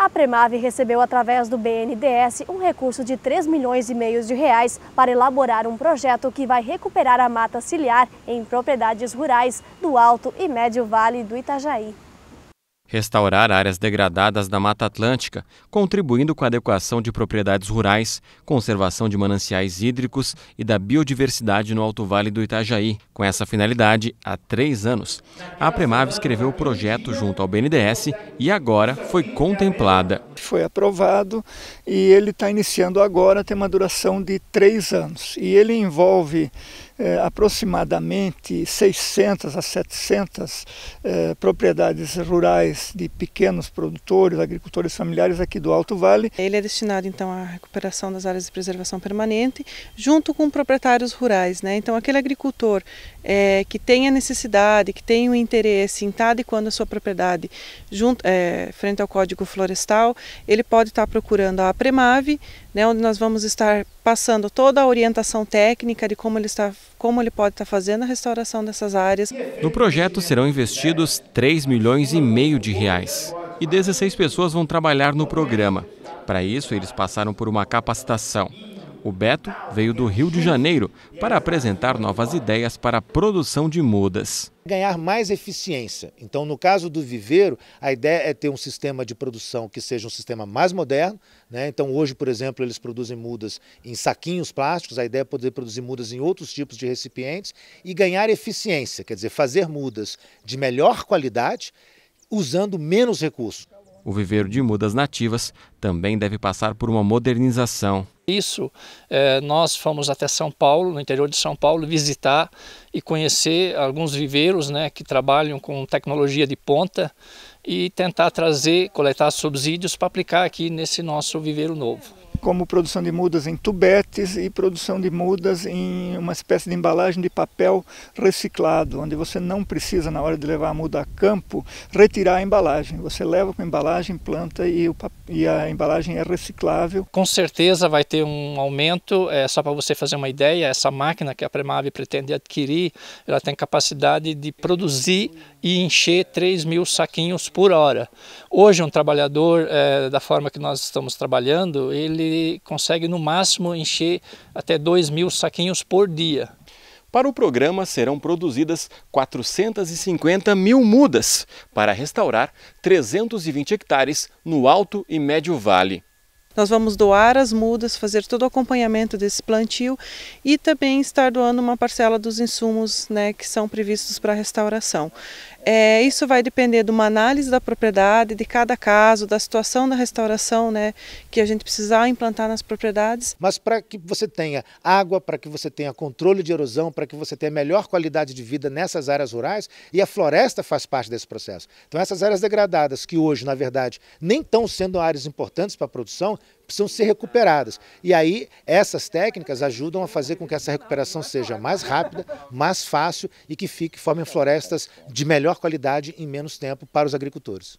A Premave recebeu através do BNDES um recurso de 3 milhões e meio de reais para elaborar um projeto que vai recuperar a mata ciliar em propriedades rurais do Alto e Médio Vale do Itajaí restaurar áreas degradadas da Mata Atlântica, contribuindo com a adequação de propriedades rurais, conservação de mananciais hídricos e da biodiversidade no Alto Vale do Itajaí. Com essa finalidade, há três anos, a Premave escreveu o projeto junto ao BNDES e agora foi contemplada. Foi aprovado e ele está iniciando agora, tem uma duração de três anos. E ele envolve é, aproximadamente 600 a 700 é, eh, propriedades rurais de pequenos produtores, agricultores familiares aqui do Alto Vale. Ele é destinado então à recuperação das áreas de preservação permanente, junto com proprietários rurais. Né? Então, aquele agricultor é, que tem a necessidade, que tem o interesse em estar adequando a sua propriedade junto, frente ao Código Florestal, ele pode estar procurando a Premave né, onde nós vamos estar passando toda a orientação técnica de como ele, está, como ele pode estar fazendo a restauração dessas áreas. No projeto serão investidos 3 milhões e meio de reais e 16 pessoas vão trabalhar no programa. Para isso, eles passaram por uma capacitação. O Beto veio do Rio de Janeiro para apresentar novas ideias para a produção de mudas. Ganhar mais eficiência. Então, no caso do viveiro, a ideia é ter um sistema de produção que seja um sistema mais moderno. Né? Então, hoje, por exemplo, eles produzem mudas em saquinhos plásticos, a ideia é poder produzir mudas em outros tipos de recipientes e ganhar eficiência, quer dizer, fazer mudas de melhor qualidade usando menos recursos. O viveiro de mudas nativas também deve passar por uma modernização isso, eh, nós fomos até São Paulo, no interior de São Paulo, visitar e conhecer alguns viveiros né, que trabalham com tecnologia de ponta e tentar trazer, coletar subsídios para aplicar aqui nesse nosso viveiro novo como produção de mudas em tubetes e produção de mudas em uma espécie de embalagem de papel reciclado, onde você não precisa, na hora de levar a muda a campo, retirar a embalagem. Você leva com a embalagem, planta e, o, e a embalagem é reciclável. Com certeza vai ter um aumento, é, só para você fazer uma ideia, essa máquina que a Premave pretende adquirir, ela tem capacidade de produzir e encher 3 mil saquinhos por hora. Hoje um trabalhador, é, da forma que nós estamos trabalhando, ele consegue no máximo encher até 2 mil saquinhos por dia. Para o programa serão produzidas 450 mil mudas para restaurar 320 hectares no Alto e Médio Vale. Nós vamos doar as mudas, fazer todo o acompanhamento desse plantio e também estar doando uma parcela dos insumos né, que são previstos para a restauração. É, isso vai depender de uma análise da propriedade, de cada caso, da situação da restauração né, que a gente precisar implantar nas propriedades. Mas para que você tenha água, para que você tenha controle de erosão, para que você tenha melhor qualidade de vida nessas áreas rurais, e a floresta faz parte desse processo. Então essas áreas degradadas, que hoje, na verdade, nem estão sendo áreas importantes para a produção, precisam ser recuperadas. E aí, essas técnicas ajudam a fazer com que essa recuperação seja mais rápida, mais fácil e que fique, formem florestas de melhor qualidade em menos tempo para os agricultores.